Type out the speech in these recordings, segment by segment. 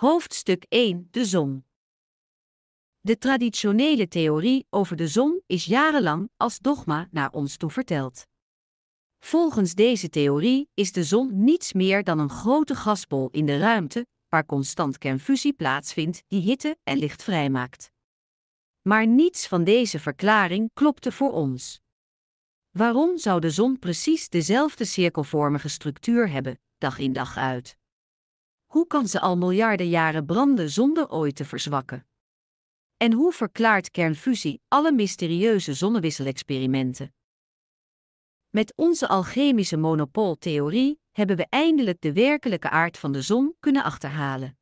Hoofdstuk 1 De zon. De traditionele theorie over de zon is jarenlang als dogma naar ons toe verteld. Volgens deze theorie is de zon niets meer dan een grote gasbol in de ruimte, waar constant kernfusie plaatsvindt die hitte en licht vrijmaakt. Maar niets van deze verklaring klopte voor ons. Waarom zou de zon precies dezelfde cirkelvormige structuur hebben, dag in dag uit? hoe kan ze al miljarden jaren branden zonder ooit te verzwakken? En hoe verklaart kernfusie alle mysterieuze zonnewisselexperimenten? Met onze alchemische monopooltheorie hebben we eindelijk de werkelijke aard van de zon kunnen achterhalen.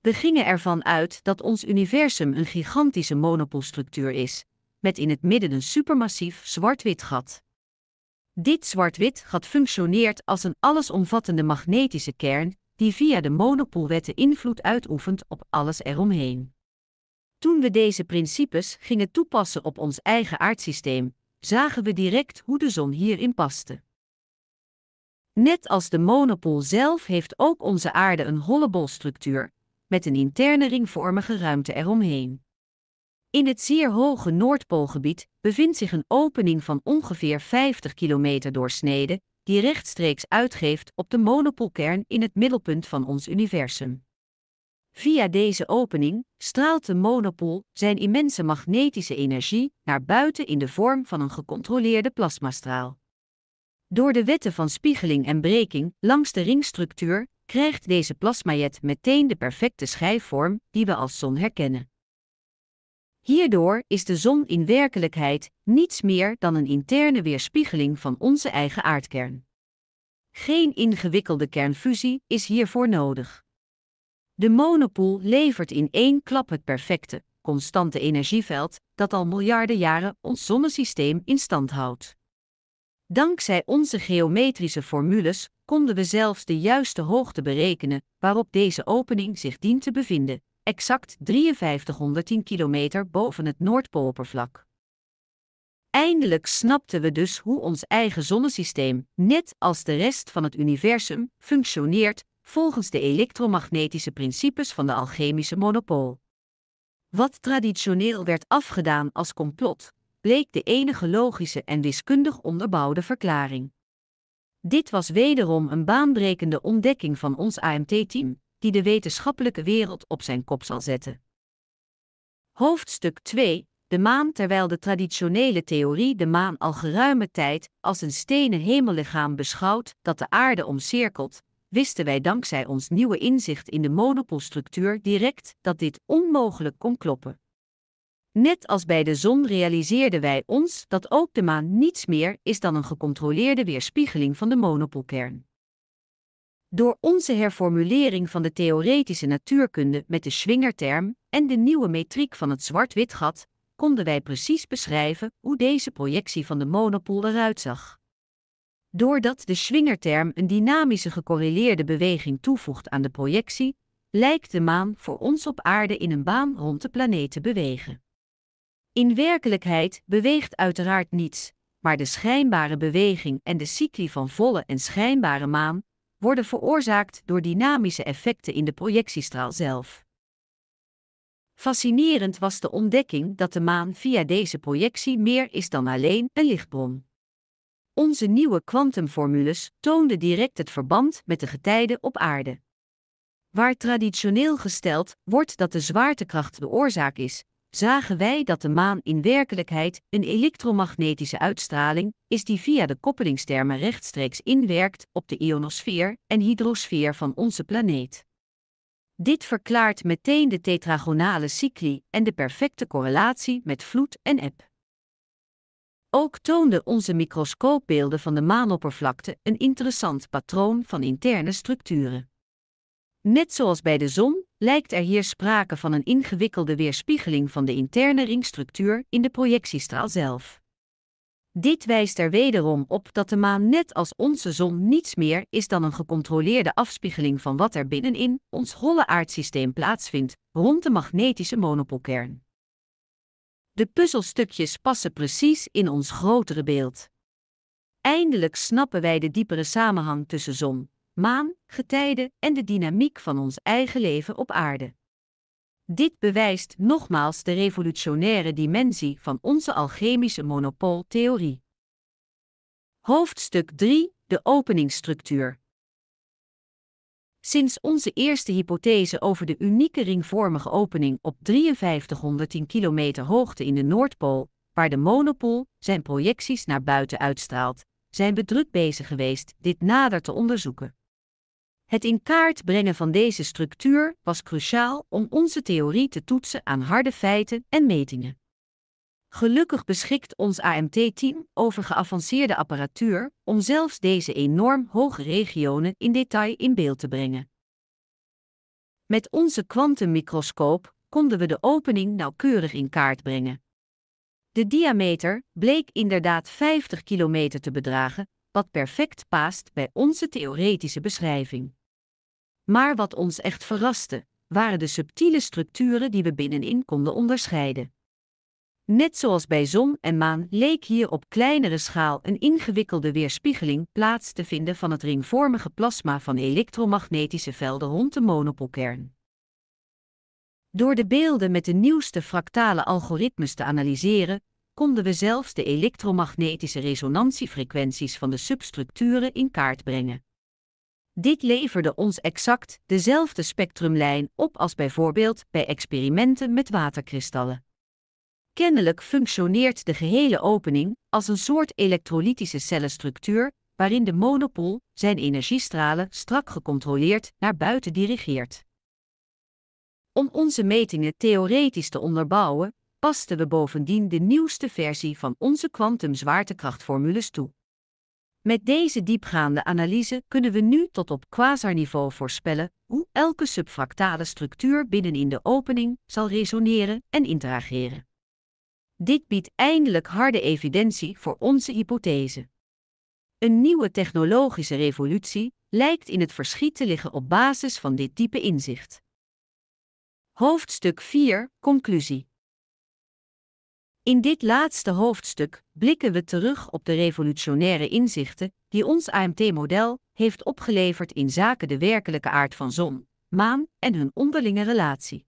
We gingen ervan uit dat ons universum een gigantische monopolstructuur is, met in het midden een supermassief zwart-wit gat. Dit zwart-wit gat functioneert als een allesomvattende magnetische kern die via de monopolwetten invloed uitoefent op alles eromheen. Toen we deze principes gingen toepassen op ons eigen aardsysteem, zagen we direct hoe de zon hierin paste. Net als de monopol zelf heeft ook onze aarde een holle bolstructuur, met een interne ringvormige ruimte eromheen. In het zeer hoge Noordpoolgebied bevindt zich een opening van ongeveer 50 kilometer doorsnede, die rechtstreeks uitgeeft op de monopolkern in het middelpunt van ons universum. Via deze opening straalt de monopol zijn immense magnetische energie naar buiten in de vorm van een gecontroleerde plasmastraal. Door de wetten van spiegeling en breking langs de ringstructuur krijgt deze plasmajet meteen de perfecte schijfvorm die we als zon herkennen. Hierdoor is de zon in werkelijkheid niets meer dan een interne weerspiegeling van onze eigen aardkern. Geen ingewikkelde kernfusie is hiervoor nodig. De monopool levert in één klap het perfecte, constante energieveld dat al miljarden jaren ons zonnesysteem in stand houdt. Dankzij onze geometrische formules konden we zelfs de juiste hoogte berekenen waarop deze opening zich dient te bevinden, exact 5310 kilometer boven het Noordpooloppervlak. Eindelijk snapten we dus hoe ons eigen zonnesysteem, net als de rest van het universum, functioneert volgens de elektromagnetische principes van de alchemische monopool. Wat traditioneel werd afgedaan als complot, bleek de enige logische en wiskundig onderbouwde verklaring. Dit was wederom een baanbrekende ontdekking van ons AMT-team, die de wetenschappelijke wereld op zijn kop zal zetten. Hoofdstuk 2 De maan Terwijl de traditionele theorie de maan al geruime tijd als een stenen hemellichaam beschouwt dat de aarde omcirkelt, wisten wij dankzij ons nieuwe inzicht in de monopolstructuur direct dat dit onmogelijk kon kloppen. Net als bij de zon realiseerden wij ons dat ook de maan niets meer is dan een gecontroleerde weerspiegeling van de monopolkern. Door onze herformulering van de theoretische natuurkunde met de swingerterm en de nieuwe metriek van het zwart-wit gat, konden wij precies beschrijven hoe deze projectie van de monopool eruit zag. Doordat de swingerterm een dynamische gecorreleerde beweging toevoegt aan de projectie, lijkt de maan voor ons op aarde in een baan rond de planeet te bewegen. In werkelijkheid beweegt uiteraard niets, maar de schijnbare beweging en de cycli van volle en schijnbare maan worden veroorzaakt door dynamische effecten in de projectiestraal zelf. Fascinerend was de ontdekking dat de maan via deze projectie meer is dan alleen een lichtbron. Onze nieuwe kwantumformules toonden direct het verband met de getijden op aarde. Waar traditioneel gesteld wordt dat de zwaartekracht de oorzaak is, zagen wij dat de maan in werkelijkheid een elektromagnetische uitstraling is die via de koppelingstermen rechtstreeks inwerkt op de ionosfeer en hydrosfeer van onze planeet. Dit verklaart meteen de tetragonale cycli en de perfecte correlatie met vloed en eb. Ook toonden onze microscoopbeelden van de maanoppervlakte een interessant patroon van interne structuren. Net zoals bij de zon lijkt er hier sprake van een ingewikkelde weerspiegeling van de interne ringstructuur in de projectiestraal zelf. Dit wijst er wederom op dat de maan net als onze zon niets meer is dan een gecontroleerde afspiegeling van wat er binnenin ons holle aardsysteem plaatsvindt, rond de magnetische monopolkern. De puzzelstukjes passen precies in ons grotere beeld. Eindelijk snappen wij de diepere samenhang tussen zon, maan, getijden en de dynamiek van ons eigen leven op aarde. Dit bewijst nogmaals de revolutionaire dimensie van onze alchemische monopooltheorie. Hoofdstuk 3: De openingsstructuur. Sinds onze eerste hypothese over de unieke ringvormige opening op 5310 kilometer hoogte in de Noordpool, waar de monopool zijn projecties naar buiten uitstraalt, zijn we druk bezig geweest dit nader te onderzoeken. Het in kaart brengen van deze structuur was cruciaal om onze theorie te toetsen aan harde feiten en metingen. Gelukkig beschikt ons AMT-team over geavanceerde apparatuur om zelfs deze enorm hoge regionen in detail in beeld te brengen. Met onze kwantummicroscoop konden we de opening nauwkeurig in kaart brengen. De diameter bleek inderdaad 50 kilometer te bedragen, wat perfect paast bij onze theoretische beschrijving. Maar wat ons echt verraste, waren de subtiele structuren die we binnenin konden onderscheiden. Net zoals bij zon en maan leek hier op kleinere schaal een ingewikkelde weerspiegeling plaats te vinden van het ringvormige plasma van elektromagnetische velden rond de monopolkern. Door de beelden met de nieuwste fractale algoritmes te analyseren, konden we zelfs de elektromagnetische resonantiefrequenties van de substructuren in kaart brengen. Dit leverde ons exact dezelfde spectrumlijn op als bijvoorbeeld bij experimenten met waterkristallen. Kennelijk functioneert de gehele opening als een soort elektrolytische cellenstructuur waarin de monopool zijn energiestralen strak gecontroleerd naar buiten dirigeert. Om onze metingen theoretisch te onderbouwen, pasten we bovendien de nieuwste versie van onze kwantumzwaartekrachtformules toe. Met deze diepgaande analyse kunnen we nu tot op quasarniveau voorspellen hoe elke subfractale structuur binnenin de opening zal resoneren en interageren. Dit biedt eindelijk harde evidentie voor onze hypothese. Een nieuwe technologische revolutie lijkt in het verschiet te liggen op basis van dit diepe inzicht. Hoofdstuk 4 Conclusie in dit laatste hoofdstuk blikken we terug op de revolutionaire inzichten die ons AMT-model heeft opgeleverd in zaken de werkelijke aard van zon, maan en hun onderlinge relatie.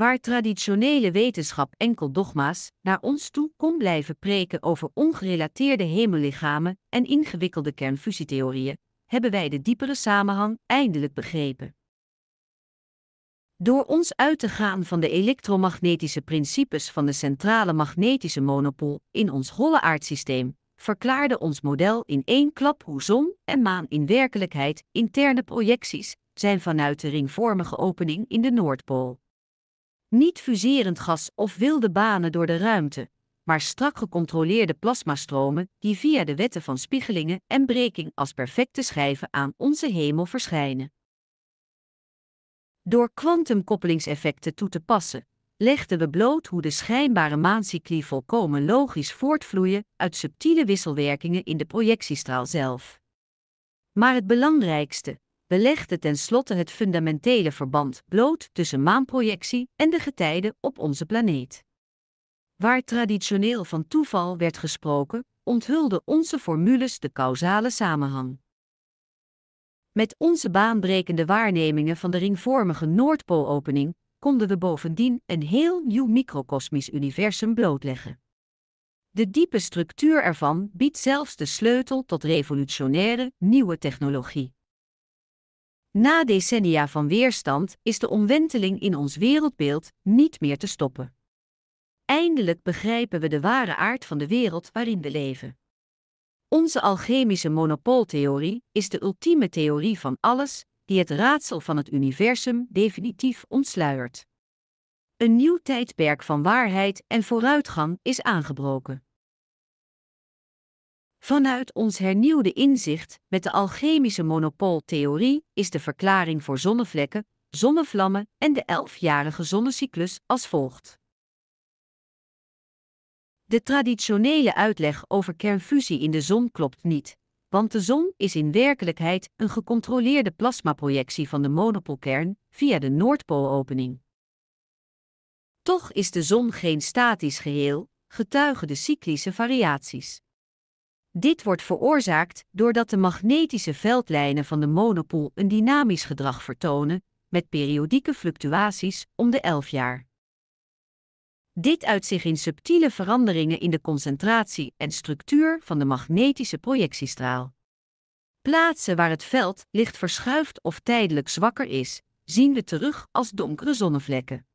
Waar traditionele wetenschap enkel dogma's naar ons toe kon blijven preken over ongerelateerde hemellichamen en ingewikkelde kernfusietheorieën, hebben wij de diepere samenhang eindelijk begrepen. Door ons uit te gaan van de elektromagnetische principes van de centrale magnetische monopool in ons holle aardsysteem, verklaarde ons model in één klap hoe zon en maan in werkelijkheid interne projecties zijn vanuit de ringvormige opening in de Noordpool. Niet fuserend gas of wilde banen door de ruimte, maar strak gecontroleerde plasmastromen die via de wetten van spiegelingen en breking als perfecte schijven aan onze hemel verschijnen. Door kwantumkoppelingseffecten toe te passen, legden we bloot hoe de schijnbare maancycli volkomen logisch voortvloeien uit subtiele wisselwerkingen in de projectiestraal zelf. Maar het belangrijkste, we legden tenslotte het fundamentele verband bloot tussen maanprojectie en de getijden op onze planeet. Waar traditioneel van toeval werd gesproken, onthulden onze formules de causale samenhang. Met onze baanbrekende waarnemingen van de ringvormige Noordpoolopening konden we bovendien een heel nieuw microcosmisch universum blootleggen. De diepe structuur ervan biedt zelfs de sleutel tot revolutionaire nieuwe technologie. Na decennia van weerstand is de omwenteling in ons wereldbeeld niet meer te stoppen. Eindelijk begrijpen we de ware aard van de wereld waarin we leven. Onze alchemische monopooltheorie is de ultieme theorie van alles, die het raadsel van het universum definitief ontsluiert. Een nieuw tijdperk van waarheid en vooruitgang is aangebroken. Vanuit ons hernieuwde inzicht met de alchemische monopooltheorie is de verklaring voor zonnevlekken, zonnevlammen en de elfjarige zonnecyclus als volgt. De traditionele uitleg over kernfusie in de zon klopt niet, want de zon is in werkelijkheid een gecontroleerde plasmaprojectie van de monopolkern via de Noordpoolopening. Toch is de zon geen statisch geheel, getuigen de cyclische variaties. Dit wordt veroorzaakt doordat de magnetische veldlijnen van de monopool een dynamisch gedrag vertonen, met periodieke fluctuaties om de 11 jaar. Dit uit zich in subtiele veranderingen in de concentratie en structuur van de magnetische projectiestraal. Plaatsen waar het veld licht verschuift of tijdelijk zwakker is, zien we terug als donkere zonnevlekken.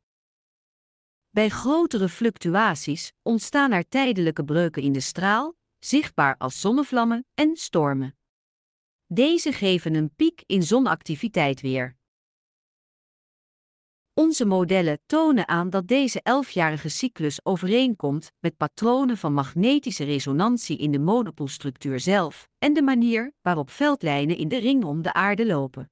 Bij grotere fluctuaties ontstaan er tijdelijke breuken in de straal, zichtbaar als zonnevlammen en stormen. Deze geven een piek in zonactiviteit weer. Onze modellen tonen aan dat deze elfjarige cyclus overeenkomt met patronen van magnetische resonantie in de monopoolstructuur zelf en de manier waarop veldlijnen in de ring om de aarde lopen.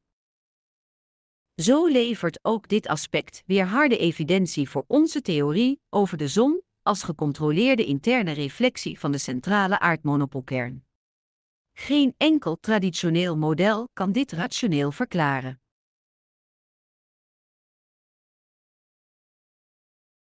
Zo levert ook dit aspect weer harde evidentie voor onze theorie over de zon als gecontroleerde interne reflectie van de centrale aardmonopoolkern. Geen enkel traditioneel model kan dit rationeel verklaren.